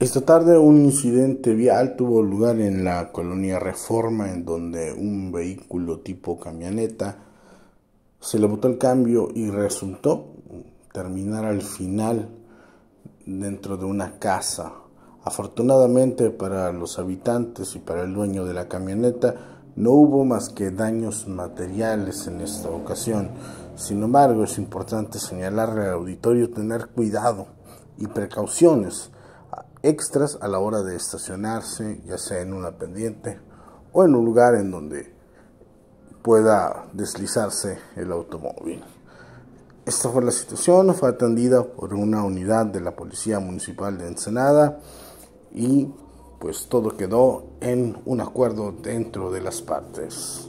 Esta tarde un incidente vial tuvo lugar en la colonia Reforma en donde un vehículo tipo camioneta se le botó el cambio y resultó terminar al final dentro de una casa. Afortunadamente para los habitantes y para el dueño de la camioneta no hubo más que daños materiales en esta ocasión. Sin embargo, es importante señalarle al auditorio tener cuidado y precauciones extras a la hora de estacionarse, ya sea en una pendiente o en un lugar en donde pueda deslizarse el automóvil. Esta fue la situación, fue atendida por una unidad de la Policía Municipal de Ensenada y pues todo quedó en un acuerdo dentro de las partes.